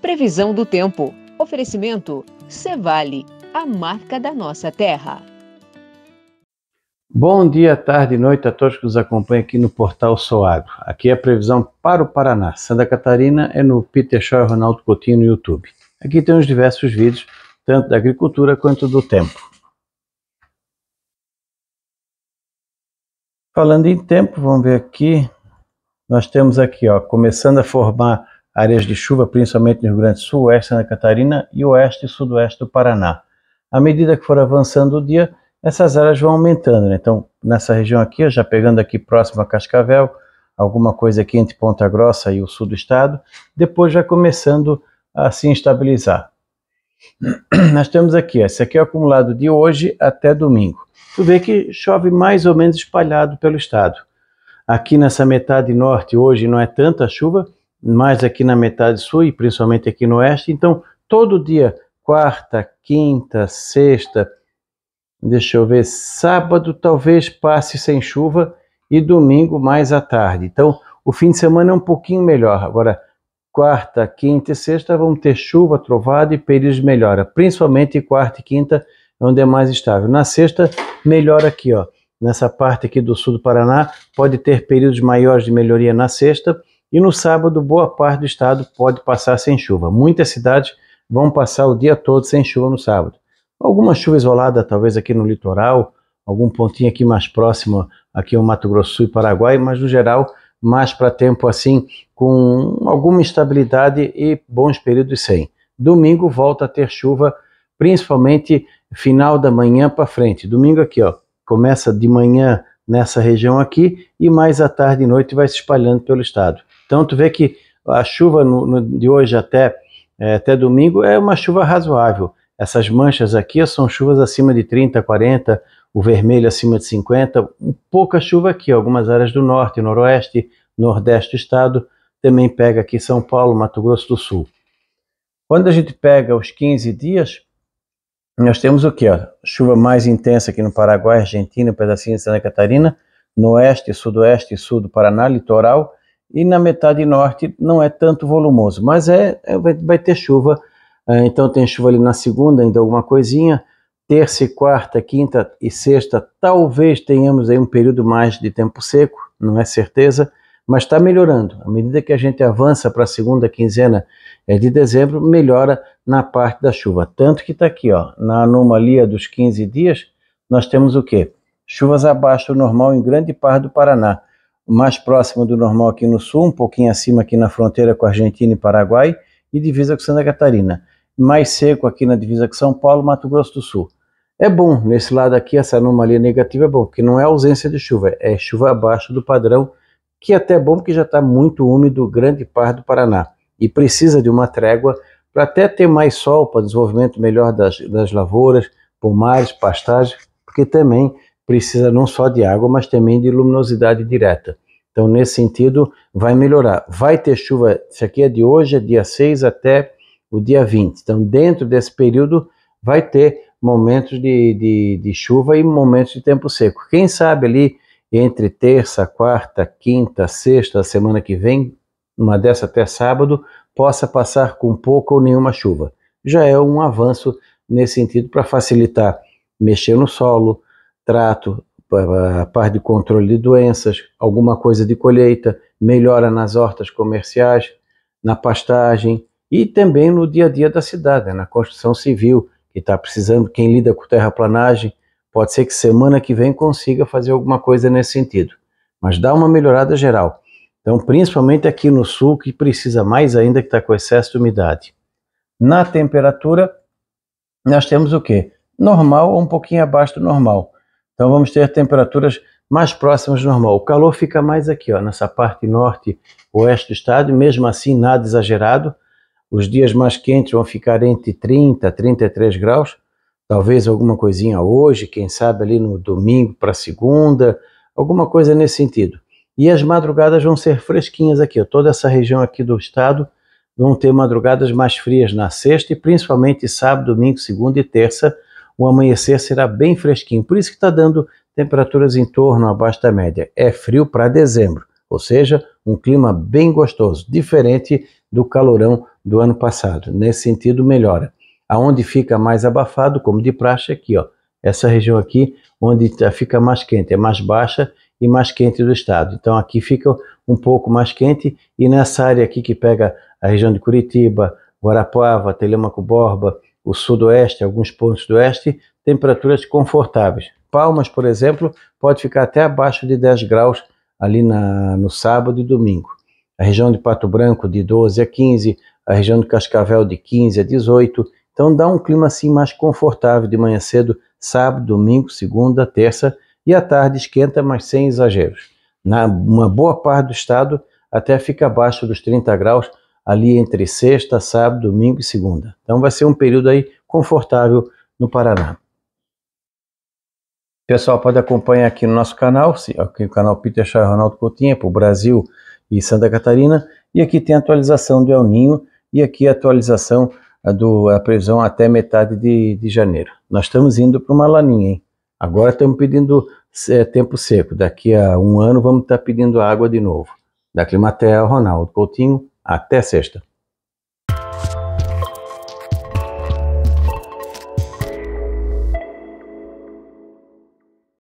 Previsão do tempo. Oferecimento Cevale, a marca da nossa terra. Bom dia, tarde e noite a todos que nos acompanham aqui no Portal Soagro. Aqui é a previsão para o Paraná. Santa Catarina é no Peter Shaw e Ronaldo Coutinho no YouTube. Aqui tem os diversos vídeos, tanto da agricultura quanto do tempo. Falando em tempo, vamos ver aqui. Nós temos aqui, ó, começando a formar áreas de chuva, principalmente no Rio Grande do Sul, oeste Santa Catarina e oeste e sudoeste do Paraná. À medida que for avançando o dia, essas áreas vão aumentando. Né? Então, nessa região aqui, já pegando aqui próximo a Cascavel, alguma coisa aqui entre Ponta Grossa e o sul do estado, depois já começando a se estabilizar. Nós temos aqui, esse aqui é o acumulado de hoje até domingo. Tu vê que chove mais ou menos espalhado pelo estado. Aqui nessa metade norte hoje não é tanta chuva, mais aqui na metade sul e principalmente aqui no oeste. Então, todo dia, quarta, quinta, sexta, deixa eu ver, sábado talvez passe sem chuva e domingo mais à tarde. Então, o fim de semana é um pouquinho melhor. Agora, quarta, quinta e sexta vão ter chuva, trovada e períodos de melhora, principalmente quarta e quinta, é onde é mais estável. Na sexta, melhora aqui, ó. Nessa parte aqui do sul do Paraná, pode ter períodos maiores de melhoria na sexta, e no sábado, boa parte do estado pode passar sem chuva. Muitas cidades vão passar o dia todo sem chuva no sábado. Alguma chuva isolada, talvez aqui no litoral, algum pontinho aqui mais próximo, aqui no Mato Grosso e Paraguai, mas no geral, mais para tempo assim, com alguma estabilidade e bons períodos sem. Domingo volta a ter chuva, principalmente final da manhã para frente. Domingo aqui, ó, começa de manhã nessa região aqui e mais à tarde e noite vai se espalhando pelo estado. Então tu vê que a chuva no, no, de hoje até, é, até domingo é uma chuva razoável. Essas manchas aqui são chuvas acima de 30, 40, o vermelho acima de 50, pouca chuva aqui, algumas áreas do norte, noroeste, nordeste do estado, também pega aqui São Paulo, Mato Grosso do Sul. Quando a gente pega os 15 dias, nós temos o que? Chuva mais intensa aqui no Paraguai, Argentina, um pedacinho de Santa Catarina, no oeste, sudoeste e sul do Paraná, litoral, e na metade norte não é tanto volumoso, mas é, é vai, vai, ter chuva. É, então tem chuva ali na segunda, ainda alguma coisinha. Terça e quarta, quinta e sexta, talvez tenhamos aí um período mais de tempo seco, não é certeza, mas está melhorando. À medida que a gente avança para a segunda quinzena é, de dezembro, melhora na parte da chuva. Tanto que está aqui, ó, na anomalia dos 15 dias, nós temos o quê? Chuvas abaixo do normal em grande parte do Paraná mais próxima do normal aqui no sul, um pouquinho acima aqui na fronteira com Argentina e Paraguai e divisa com Santa Catarina. Mais seco aqui na divisa com São Paulo, Mato Grosso do Sul. É bom, nesse lado aqui, essa anomalia negativa é bom, porque não é ausência de chuva, é chuva abaixo do padrão, que é até bom porque já está muito úmido grande parte do Paraná e precisa de uma trégua para até ter mais sol para desenvolvimento melhor das, das lavouras, pomares, pastagens, porque também precisa não só de água, mas também de luminosidade direta. Então, nesse sentido, vai melhorar. Vai ter chuva, isso aqui é de hoje, é dia 6 até o dia 20. Então, dentro desse período, vai ter momentos de, de, de chuva e momentos de tempo seco. Quem sabe ali entre terça, quarta, quinta, sexta, semana que vem, uma dessa até sábado, possa passar com pouca ou nenhuma chuva. Já é um avanço nesse sentido para facilitar mexer no solo, trato a parte de controle de doenças, alguma coisa de colheita, melhora nas hortas comerciais, na pastagem e também no dia a dia da cidade, na construção civil, que está precisando, quem lida com terraplanagem, pode ser que semana que vem consiga fazer alguma coisa nesse sentido. Mas dá uma melhorada geral. Então, principalmente aqui no sul, que precisa mais ainda, que está com excesso de umidade. Na temperatura, nós temos o quê? Normal ou um pouquinho abaixo do normal então vamos ter temperaturas mais próximas do normal. O calor fica mais aqui, ó, nessa parte norte oeste do estado, mesmo assim nada exagerado. Os dias mais quentes vão ficar entre 30 e 33 graus, talvez alguma coisinha hoje, quem sabe ali no domingo para segunda, alguma coisa nesse sentido. E as madrugadas vão ser fresquinhas aqui, ó, toda essa região aqui do estado vão ter madrugadas mais frias na sexta e principalmente sábado, domingo, segunda e terça, o amanhecer será bem fresquinho, por isso que está dando temperaturas em torno abaixo da média. É frio para dezembro, ou seja, um clima bem gostoso, diferente do calorão do ano passado. Nesse sentido, melhora. Aonde fica mais abafado, como de praxe aqui, ó, essa região aqui, onde tá, fica mais quente, é mais baixa e mais quente do estado. Então aqui fica um pouco mais quente e nessa área aqui que pega a região de Curitiba, Guarapuava, Telemaco Borba, o sudoeste, alguns pontos do oeste, temperaturas confortáveis. Palmas, por exemplo, pode ficar até abaixo de 10 graus ali na, no sábado e domingo. A região de Pato Branco de 12 a 15, a região de Cascavel de 15 a 18. Então dá um clima assim mais confortável de manhã cedo, sábado, domingo, segunda, terça e à tarde esquenta, mas sem exageros. Na uma boa parte do estado até fica abaixo dos 30 graus, ali entre sexta, sábado, domingo e segunda. Então vai ser um período aí confortável no Paraná. Pessoal, pode acompanhar aqui no nosso canal, aqui no canal Peter Chá Ronaldo Coutinho, para o Brasil e Santa Catarina. E aqui tem a atualização do El Ninho e aqui a atualização ah, da previsão até metade de, de janeiro. Nós estamos indo para uma laninha, hein? Agora estamos pedindo é, tempo seco. Daqui a um ano vamos estar tá pedindo água de novo. Da Climatea, Ronaldo Coutinho, até sexta.